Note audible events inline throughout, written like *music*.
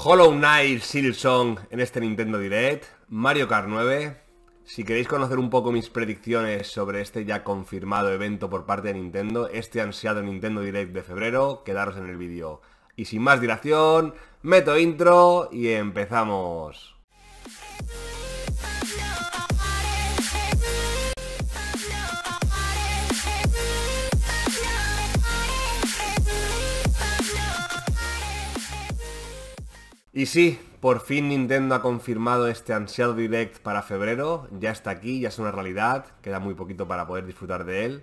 Hollow Knight Song en este Nintendo Direct, Mario Kart 9. Si queréis conocer un poco mis predicciones sobre este ya confirmado evento por parte de Nintendo, este ansiado Nintendo Direct de febrero, quedaros en el vídeo. Y sin más dilación, meto intro y empezamos. Y sí, por fin Nintendo ha confirmado este Ansiado Direct para febrero, ya está aquí, ya es una realidad, queda muy poquito para poder disfrutar de él.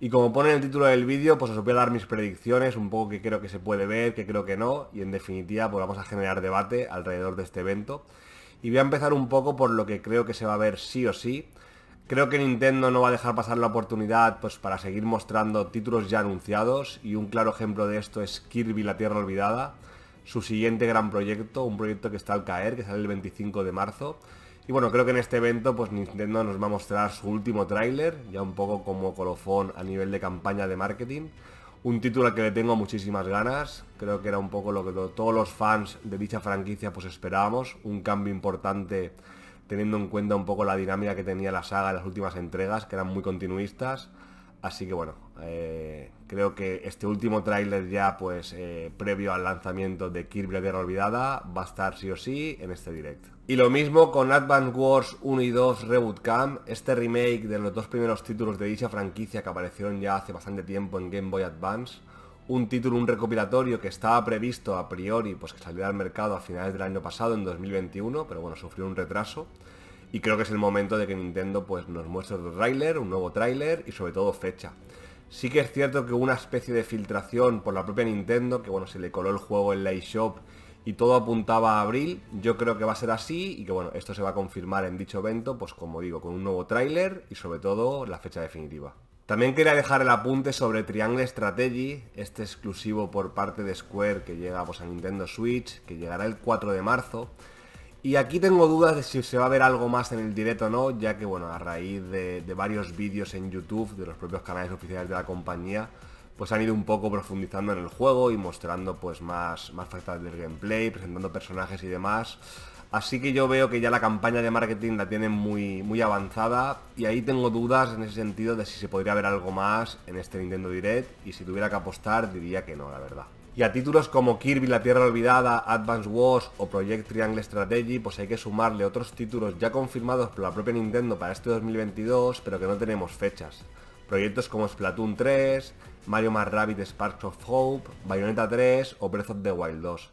Y como pone en el título del vídeo, pues os voy a dar mis predicciones, un poco que creo que se puede ver, que creo que no, y en definitiva pues vamos a generar debate alrededor de este evento. Y voy a empezar un poco por lo que creo que se va a ver sí o sí. Creo que Nintendo no va a dejar pasar la oportunidad pues, para seguir mostrando títulos ya anunciados, y un claro ejemplo de esto es Kirby la Tierra Olvidada, su siguiente gran proyecto, un proyecto que está al caer, que sale el 25 de marzo. Y bueno, creo que en este evento pues Nintendo nos va a mostrar su último tráiler, ya un poco como colofón a nivel de campaña de marketing. Un título al que le tengo muchísimas ganas, creo que era un poco lo que todos los fans de dicha franquicia pues esperábamos, un cambio importante teniendo en cuenta un poco la dinámica que tenía la saga en las últimas entregas, que eran muy continuistas. Así que bueno, eh, creo que este último tráiler ya pues eh, previo al lanzamiento de Kirby Guerra Olvidada va a estar sí o sí en este directo. Y lo mismo con Advance Wars 1 y 2 Reboot Camp, este remake de los dos primeros títulos de dicha franquicia que aparecieron ya hace bastante tiempo en Game Boy Advance. Un título, un recopilatorio que estaba previsto a priori pues que saliera al mercado a finales del año pasado, en 2021, pero bueno, sufrió un retraso. Y creo que es el momento de que Nintendo pues, nos muestre otro tráiler, un nuevo tráiler y sobre todo fecha. Sí que es cierto que hubo una especie de filtración por la propia Nintendo, que bueno, se le coló el juego en la eShop y todo apuntaba a abril. Yo creo que va a ser así y que bueno, esto se va a confirmar en dicho evento, pues como digo, con un nuevo tráiler y sobre todo la fecha definitiva. También quería dejar el apunte sobre Triangle Strategy, este exclusivo por parte de Square que llega pues, a Nintendo Switch, que llegará el 4 de marzo. Y aquí tengo dudas de si se va a ver algo más en el directo o no, ya que bueno, a raíz de, varios vídeos en YouTube de los propios canales oficiales de la compañía, pues han ido un poco profundizando en el juego y mostrando pues más, más facetas del gameplay, presentando personajes y demás. Así que yo veo que ya la campaña de marketing la tienen muy, muy avanzada y ahí tengo dudas en ese sentido de si se podría ver algo más en este Nintendo Direct y si tuviera que apostar diría que no, la verdad. Y a títulos como Kirby La Tierra Olvidada, Advance Wars o Project Triangle Strategy, pues hay que sumarle otros títulos ya confirmados por la propia Nintendo para este 2022, pero que no tenemos fechas. Proyectos como Splatoon 3, Mario más Rabbit Sparks of Hope, Bayonetta 3 o Breath of the Wild 2.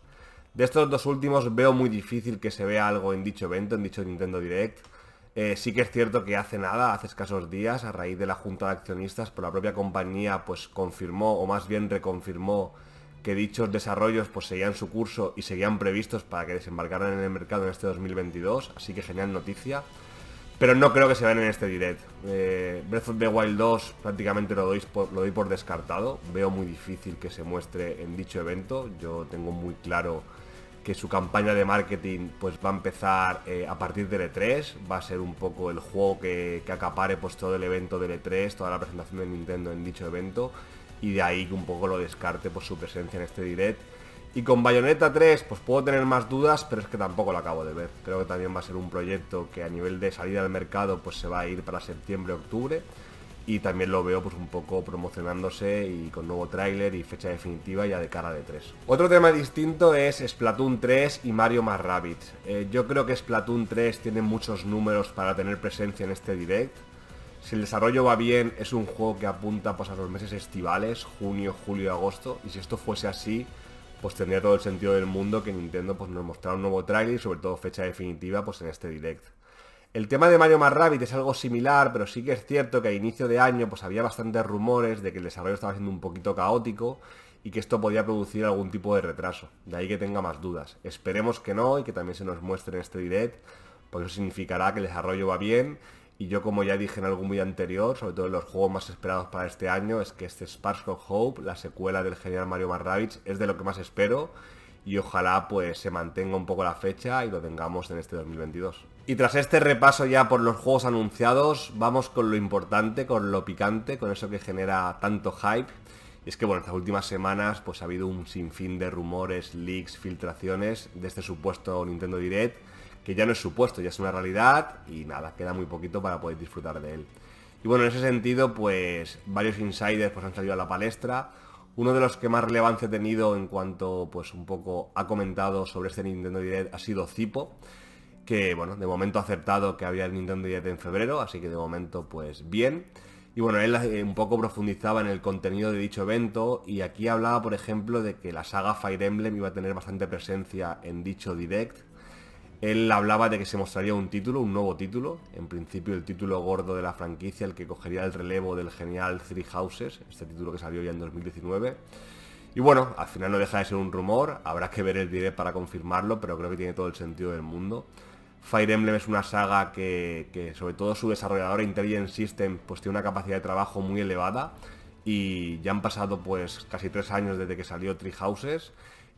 De estos dos últimos veo muy difícil que se vea algo en dicho evento, en dicho Nintendo Direct. Eh, sí que es cierto que hace nada, hace escasos días, a raíz de la junta de accionistas por la propia compañía, pues confirmó, o más bien reconfirmó, que dichos desarrollos pues seguían su curso y seguían previstos para que desembarcaran en el mercado en este 2022, así que genial noticia. Pero no creo que se vean en este direct. Eh, Breath of the Wild 2 prácticamente lo, doy por, descartado. Veo muy difícil que se muestre en dicho evento. Yo tengo muy claro que su campaña de marketing pues va a empezar eh, a partir de E3, va a ser un poco el juego que, acapare pues todo el evento del E3, toda la presentación de Nintendo en dicho evento y de ahí que un poco lo descarte por su presencia en este direct. Y con Bayonetta 3, pues puedo tener más dudas, pero es que tampoco lo acabo de ver. Creo que también va a ser un proyecto que a nivel de salida al mercado, pues se va a ir para septiembre, octubre. Y también lo veo pues un poco promocionándose y con nuevo tráiler y fecha definitiva ya de cara de 3. Otro tema distinto es Splatoon 3 y Mario más Rabbit. Eh, yo creo que Splatoon 3 tiene muchos números para tener presencia en este direct si el desarrollo va bien, es un juego que apunta pues, a los meses estivales, junio, julio y agosto. Y si esto fuese así, pues tendría todo el sentido del mundo que Nintendo pues, nos mostrara un nuevo trailer y sobre todo fecha definitiva pues, en este direct. El tema de Mario más Rabbit es algo similar, pero sí que es cierto que a inicio de año pues, había bastantes rumores de que el desarrollo estaba siendo un poquito caótico y que esto podía producir algún tipo de retraso. De ahí que tenga más dudas. Esperemos que no y que también se nos muestre en este direct, porque eso significará que el desarrollo va bien y yo como ya dije en algún vídeo anterior, sobre todo en los juegos más esperados para este año, es que este Sparks of Hope, la secuela del genial Mario es de lo que más espero y ojalá pues se mantenga un poco la fecha y lo tengamos en este 2022. Y tras este repaso ya por los juegos anunciados, vamos con lo importante, con lo picante, con eso que genera tanto hype. Y es que bueno, estas últimas semanas pues ha habido un sinfín de rumores, leaks, filtraciones de este supuesto Nintendo Direct que ya no es supuesto, ya es una realidad y nada, queda muy poquito para poder disfrutar de él. Y bueno, en ese sentido, pues varios insiders pues, han salido a la palestra. Uno de los que más relevancia ha tenido en cuanto, pues un poco ha comentado sobre este Nintendo Direct ha sido Zipo, que bueno, de momento ha aceptado que había el Nintendo Direct en febrero, así que de momento pues bien. Y bueno, él eh, un poco profundizaba en el contenido de dicho evento y aquí hablaba, por ejemplo, de que la saga Fire Emblem iba a tener bastante presencia en dicho direct él hablaba de que se mostraría un título, un nuevo título, en principio el título gordo de la franquicia, el que cogería el relevo del genial Three Houses, este título que salió ya en 2019. Y bueno, al final no deja de ser un rumor, habrá que ver el direct para confirmarlo, pero creo que tiene todo el sentido del mundo. Fire Emblem es una saga que, sobre todo su desarrolladora Intelligent System pues tiene una capacidad de trabajo muy elevada y ya han pasado pues casi tres años desde que salió Three Houses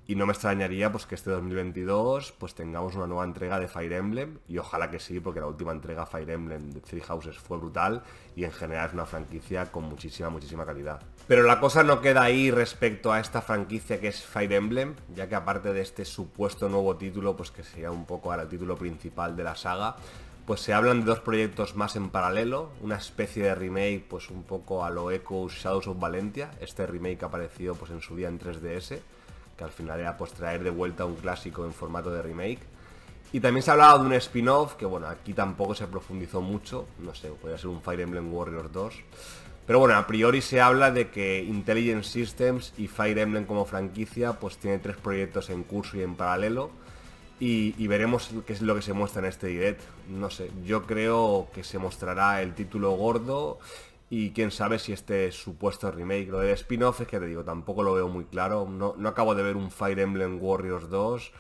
y no me extrañaría pues que este 2022 pues tengamos una nueva entrega de Fire Emblem y ojalá que sí, porque la última entrega Fire Emblem de Three Houses fue brutal y en general es una franquicia con muchísima, muchísima calidad. Pero la cosa no queda ahí respecto a esta franquicia que es Fire Emblem, ya que aparte de este supuesto nuevo título, pues que sería un poco ahora el título principal de la saga, pues se hablan de dos proyectos más en paralelo, una especie de remake pues un poco a lo Echo Shadows of Valentia, este remake que apareció pues en su día en 3DS que al final era pues traer de vuelta un clásico en formato de remake. Y también se ha hablado de un spin-off, que bueno, aquí tampoco se profundizó mucho, no sé, podría ser un Fire Emblem Warriors 2. Pero bueno, a priori se habla de que Intelligent Systems y Fire Emblem como franquicia pues tiene tres proyectos en curso y en paralelo. Y, y, veremos qué es lo que se muestra en este direct. No sé, yo creo que se mostrará el título gordo y quién sabe si este supuesto remake, lo del spin-off, es que te digo, tampoco lo veo muy claro. No, acabo de ver un Fire Emblem Warriors 2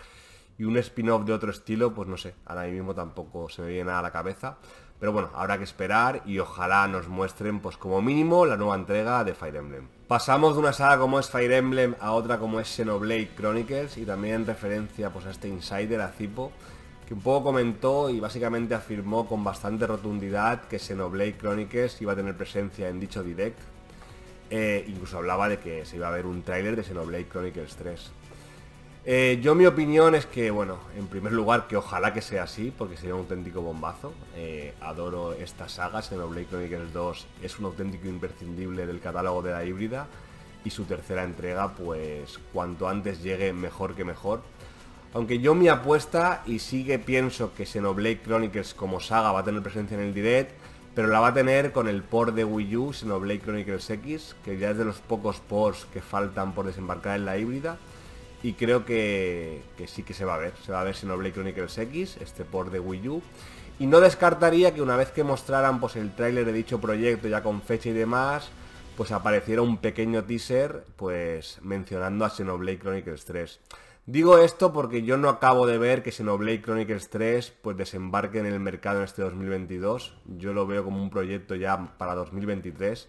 y un spin-off de otro estilo, pues no sé, ahora mismo tampoco se me viene nada a la cabeza. Pero bueno, habrá que esperar y ojalá nos muestren, pues como mínimo, la nueva entrega de Fire Emblem. Pasamos de una saga como es Fire Emblem a otra como es Xenoblade Chronicles y también en referencia pues a este Insider, a Cipo que un poco comentó y básicamente afirmó con bastante rotundidad que Xenoblade Chronicles iba a tener presencia en dicho direct. Eh, incluso hablaba de que se iba a ver un tráiler de Xenoblade Chronicles 3. Eh, yo mi opinión es que, bueno, en primer lugar que ojalá que sea así, porque sería un auténtico bombazo. Eh, adoro esta saga, Xenoblade Chronicles 2 es un auténtico imprescindible del catálogo de la híbrida y su tercera entrega, pues cuanto antes llegue mejor que mejor. Aunque yo mi apuesta, y sigue pienso que Xenoblade Chronicles como saga va a tener presencia en el direct, pero la va a tener con el port de Wii U, Xenoblade Chronicles X, que ya es de los pocos ports que faltan por desembarcar en la híbrida. Y creo que, sí que se va a ver, se va a ver Xenoblade Chronicles X, este port de Wii U. Y no descartaría que una vez que mostraran pues, el tráiler de dicho proyecto ya con fecha y demás, pues apareciera un pequeño teaser pues mencionando a Xenoblade Chronicles 3. Digo esto porque yo no acabo de ver que Xenoblade Chronicles 3 pues desembarque en el mercado en este 2022. Yo lo veo como un proyecto ya para 2023.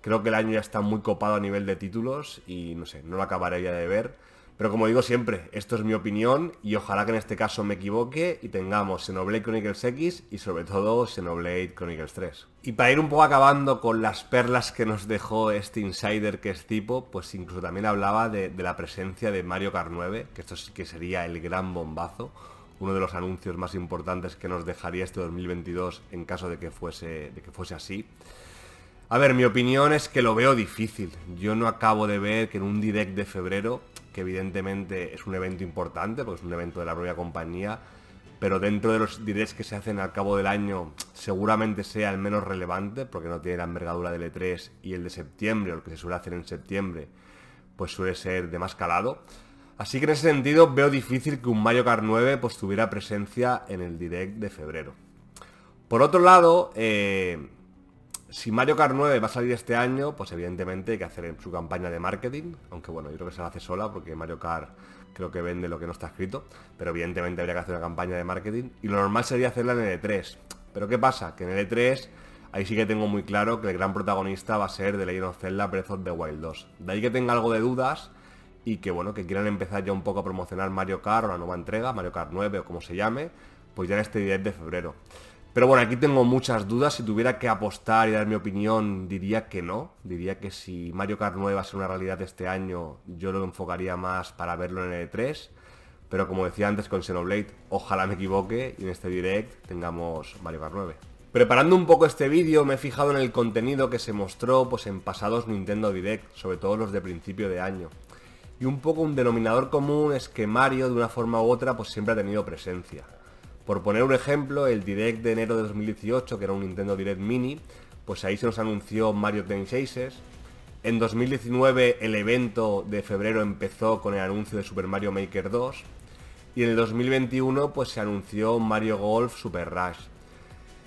Creo que el año ya está muy copado a nivel de títulos y no sé, no lo acabaré ya de ver. Pero como digo siempre, esto es mi opinión y ojalá que en este caso me equivoque y tengamos Xenoblade Chronicles X y sobre todo Xenoblade Chronicles 3. Y para ir un poco acabando con las perlas que nos dejó este insider que es tipo, pues incluso también hablaba de, la presencia de Mario Kart 9, que esto sí que sería el gran bombazo, uno de los anuncios más importantes que nos dejaría este 2022 en caso de que fuese, de que fuese así. A ver, mi opinión es que lo veo difícil. Yo no acabo de ver que en un direct de febrero que evidentemente es un evento importante, porque es un evento de la propia compañía, pero dentro de los directs que se hacen al cabo del año seguramente sea el menos relevante, porque no tiene la envergadura del E3 y el de septiembre, o el que se suele hacer en septiembre, pues suele ser de más calado. Así que en ese sentido veo difícil que un mayo Kart 9 pues tuviera presencia en el direct de febrero. Por otro lado, eh, si Mario Kart 9 va a salir este año, pues evidentemente hay que hacer su campaña de marketing, aunque bueno, yo creo que se la hace sola porque Mario Kart creo que vende lo que no está escrito, pero evidentemente habría que hacer una campaña de marketing y lo normal sería hacerla en el E3. Pero ¿qué pasa? Que en el E3 ahí sí que tengo muy claro que el gran protagonista va a ser de Legend of Zelda Breath of the Wild 2. De ahí que tenga algo de dudas y que bueno, que quieran empezar ya un poco a promocionar Mario Kart o la nueva entrega, Mario Kart 9 o como se llame, pues ya en este 10 de febrero. Pero bueno, aquí tengo muchas dudas. Si tuviera que apostar y dar mi opinión, diría que no. Diría que si Mario Kart 9 va a ser una realidad este año, yo lo enfocaría más para verlo en el E3. Pero como decía antes con Xenoblade, ojalá me equivoque y en este direct tengamos Mario Kart 9. Preparando un poco este vídeo me he fijado en el contenido que se mostró pues, en pasados Nintendo Direct, sobre todo los de principio de año. Y un poco un denominador común es que Mario de una forma u otra pues siempre ha tenido presencia. Por poner un ejemplo, el Direct de enero de 2018, que era un Nintendo Direct Mini, pues ahí se nos anunció Mario Ten Aces. En 2019 el evento de febrero empezó con el anuncio de Super Mario Maker 2. Y en el 2021 pues se anunció Mario Golf Super Rush.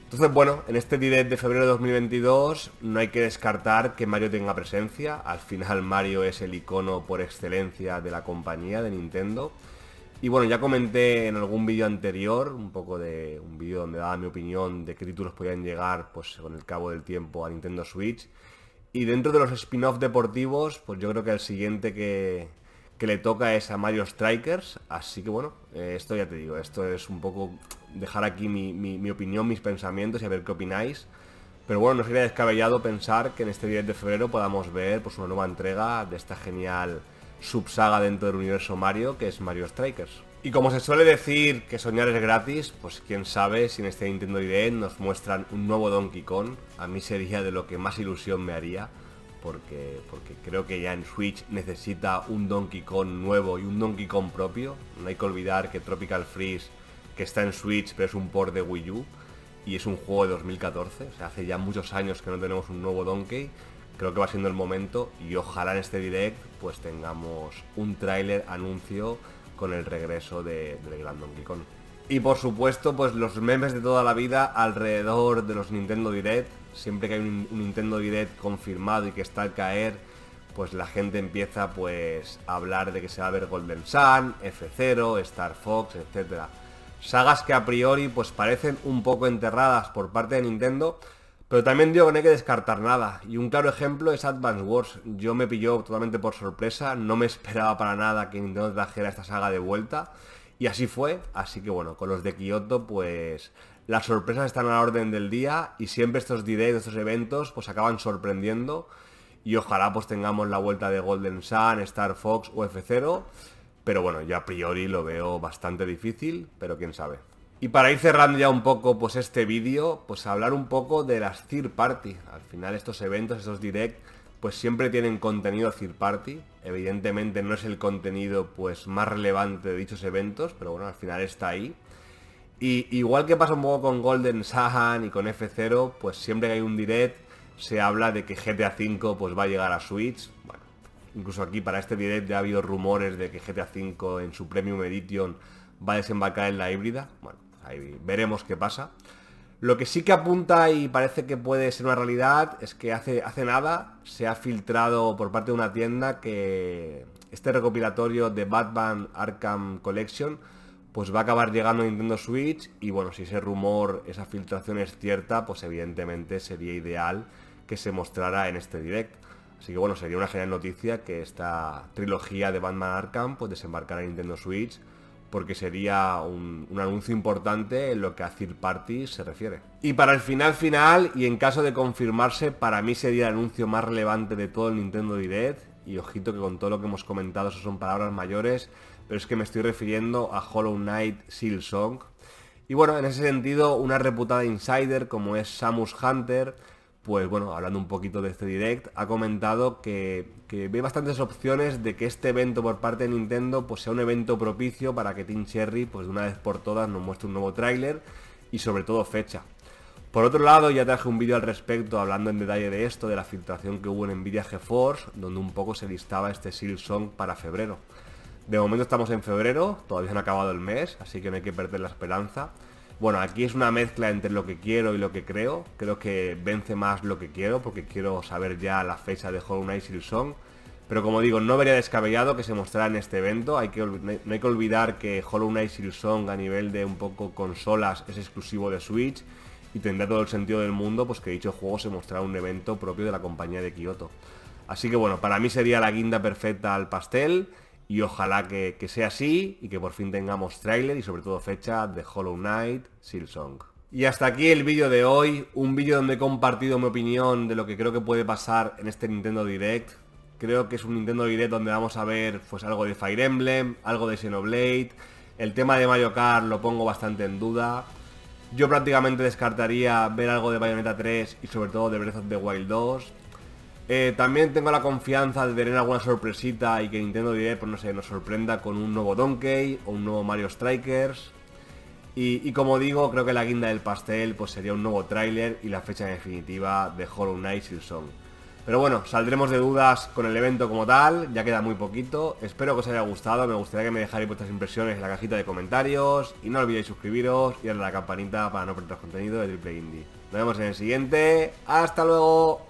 Entonces bueno, en este direct de febrero de 2022 no hay que descartar que Mario tenga presencia. Al final Mario es el icono por excelencia de la compañía de Nintendo. Y bueno, ya comenté en algún vídeo anterior, un poco de un vídeo donde daba mi opinión de qué títulos podían llegar pues con el cabo del tiempo a Nintendo Switch. Y dentro de los spin-off deportivos, pues yo creo que el siguiente que, le toca es a Mario Strikers. Así que bueno, eh, esto ya te digo, esto es un poco dejar aquí mi, opinión, mis pensamientos y a ver qué opináis. Pero bueno, no sería descabellado pensar que en este 10 de febrero podamos ver pues, una nueva entrega de esta genial subsaga dentro del universo Mario, que es Mario Strikers. Y como se suele decir que soñar es gratis, pues quién sabe si en este Nintendo IDE nos muestran un nuevo Donkey Kong, a mí sería de lo que más ilusión me haría, porque, porque creo que ya en Switch necesita un Donkey Kong nuevo y un Donkey Kong propio. No hay que olvidar que Tropical Freeze, que está en Switch, pero es un port de Wii U, y es un juego de 2014, o sea, hace ya muchos años que no tenemos un nuevo Donkey, creo que va siendo el momento y ojalá en este direct pues tengamos un tráiler anuncio con el regreso de, de Grand Donkey Kong. Y por supuesto, pues los memes de toda la vida alrededor de los Nintendo Direct. Siempre que hay un, Nintendo Direct confirmado y que está al caer, pues la gente empieza pues a hablar de que se va a ver Golden Sun, F0, Star Fox, etc. Sagas que a priori pues parecen un poco enterradas por parte de Nintendo, pero también digo que no hay que descartar nada. Y un claro ejemplo es Advance Wars. Yo me pilló totalmente por sorpresa. No me *laughs* esperaba para nada que Nintendo trajera esta saga de vuelta. Y así fue. Así que bueno, con los de Kyoto, pues las sorpresas están a la orden del día. Y siempre estos D-Days, estos eventos, pues acaban sorprendiendo. Y ojalá pues tengamos la vuelta de Golden Sun, Star Fox o F0. Pero bueno, yo a priori lo veo bastante difícil, pero quién sabe. Y para ir cerrando ya un poco pues este vídeo, pues hablar un poco de las third party. Al final estos eventos, estos direct, pues siempre tienen contenido third party. Evidentemente no es el contenido pues más relevante de dichos eventos, pero bueno, al final está ahí. Y igual que pasa un poco con Golden Sahan y con F0, pues siempre que hay un direct se habla de que GTA V pues va a llegar a Switch. Bueno, incluso aquí para este direct ya ha habido rumores de que GTA V en su Premium Edition va a desembarcar en la híbrida. Bueno, veremos qué pasa. Lo que sí que apunta y parece que puede ser una realidad es que hace, hace nada se ha filtrado por parte de una tienda que este recopilatorio de Batman Arkham Collection pues va a acabar llegando a Nintendo Switch y bueno, si ese rumor, esa filtración es cierta, pues evidentemente sería ideal que se mostrara en este direct. Así que bueno, sería una genial noticia que esta trilogía de Batman Arkham pues desembarcara en Nintendo Switch porque sería un, anuncio importante en lo que a Third Party se refiere. Y para el final final, y en caso de confirmarse, para mí sería el anuncio más relevante de todo el Nintendo Direct, y ojito que con todo lo que hemos comentado eso son palabras mayores, pero es que me estoy refiriendo a Hollow Knight Song. Y bueno, en ese sentido, una reputada insider como es Samus Hunter, pues bueno, hablando un poquito de este direct, ha comentado que, ve bastantes opciones de que este evento por parte de Nintendo pues sea un evento propicio para que Team Cherry pues de una vez por todas nos muestre un nuevo tráiler y sobre todo fecha. Por otro lado, ya traje un vídeo al respecto hablando en detalle de esto, de la filtración que hubo en Nvidia GeForce, donde un poco se listaba este Song para febrero. De momento estamos en febrero, todavía no ha acabado el mes, así que no hay que perder la esperanza. Bueno, aquí es una mezcla entre lo que quiero y lo que creo. Creo que vence más lo que quiero porque quiero saber ya la fecha de Hollow Knight Song. Pero como digo, no vería descabellado que se mostrara en este evento. Hay que, no hay que olvidar que Hollow Knight Song a nivel de un poco consolas es exclusivo de Switch y tendrá todo el sentido del mundo pues que dicho juego se mostrará un evento propio de la compañía de Kyoto. Así que bueno, para mí sería la guinda perfecta al pastel. Y ojalá que, sea así y que por fin tengamos tráiler y sobre todo fecha de Hollow Knight Sealsong Y hasta aquí el vídeo de hoy, un vídeo donde he compartido mi opinión de lo que creo que puede pasar en este Nintendo Direct. Creo que es un Nintendo Direct donde vamos a ver pues algo de Fire Emblem, algo de Xenoblade. El tema de Mario Kart lo pongo bastante en duda. Yo prácticamente descartaría ver algo de Bayonetta 3 y sobre todo de Breath of the Wild 2. Eh, también tengo la confianza de tener alguna sorpresita y que Nintendo Direct, pues no sé, nos sorprenda con un nuevo Donkey o un nuevo Mario Strikers. Y, como digo, creo que la guinda del pastel pues sería un nuevo tráiler y la fecha definitiva de Hollow Knight Silksong. Pero bueno, saldremos de dudas con el evento como tal, ya queda muy poquito. Espero que os haya gustado, me gustaría que me dejarais vuestras impresiones en la cajita de comentarios. Y no olvidéis suscribiros y darle a la campanita para no perderos contenido de Triple Indie. Nos vemos en el siguiente. ¡Hasta luego!